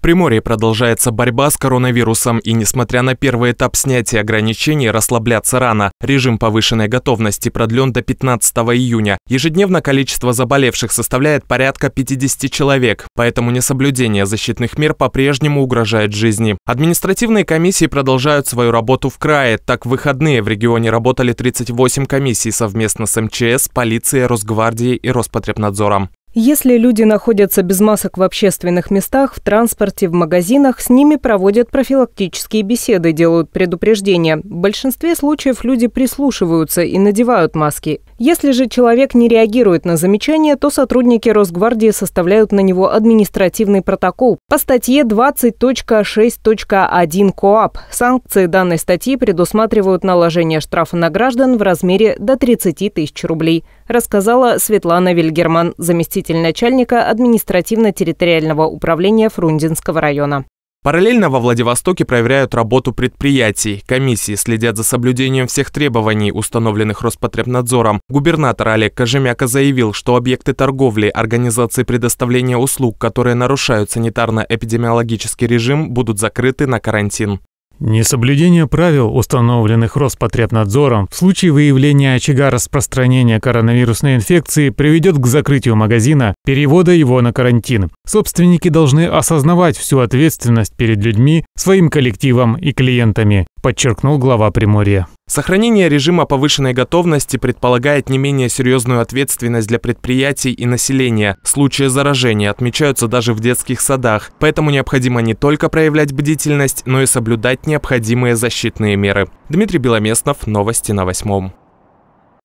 Приморье продолжается борьба с коронавирусом, и несмотря на первый этап снятия ограничений, расслабляться рано. Режим повышенной готовности продлен до 15 июня. Ежедневно количество заболевших составляет порядка 50 человек, поэтому несоблюдение защитных мер по-прежнему угрожает жизни. Административные комиссии продолжают свою работу в крае. Так, в выходные в регионе работали 38 комиссий совместно с МЧС, полицией, Росгвардией и Роспотребнадзором. Если люди находятся без масок в общественных местах, в транспорте, в магазинах, с ними проводят профилактические беседы, делают предупреждения. В большинстве случаев люди прислушиваются и надевают маски. Если же человек не реагирует на замечание, то сотрудники Росгвардии составляют на него административный протокол по статье 20.6.1 КОАП. Санкции данной статьи предусматривают наложение штрафа на граждан в размере до 30 тысяч рублей, рассказала Светлана Вильгерман, заместитель начальника административно-территориального управления Фрунзенского района. Параллельно во Владивостоке проверяют работу предприятий, комиссии следят за соблюдением всех требований, установленных Роспотребнадзором. Губернатор Олег Кожемяка заявил, что объекты торговли, организации предоставления услуг, которые нарушают санитарно-эпидемиологический режим, будут закрыты на карантин. Несоблюдение правил, установленных Роспотребнадзором, в случае выявления очага распространения коронавирусной инфекции приведет к закрытию магазина, перевода его на карантин. Собственники должны осознавать всю ответственность перед людьми, своим коллективом и клиентами, подчеркнул глава Приморья. Сохранение режима повышенной готовности предполагает не менее серьезную ответственность для предприятий и населения. Случаи заражения отмечаются даже в детских садах, поэтому необходимо не только проявлять бдительность, но и соблюдать необходимые защитные меры. Дмитрий Беломестнов, новости на восьмом.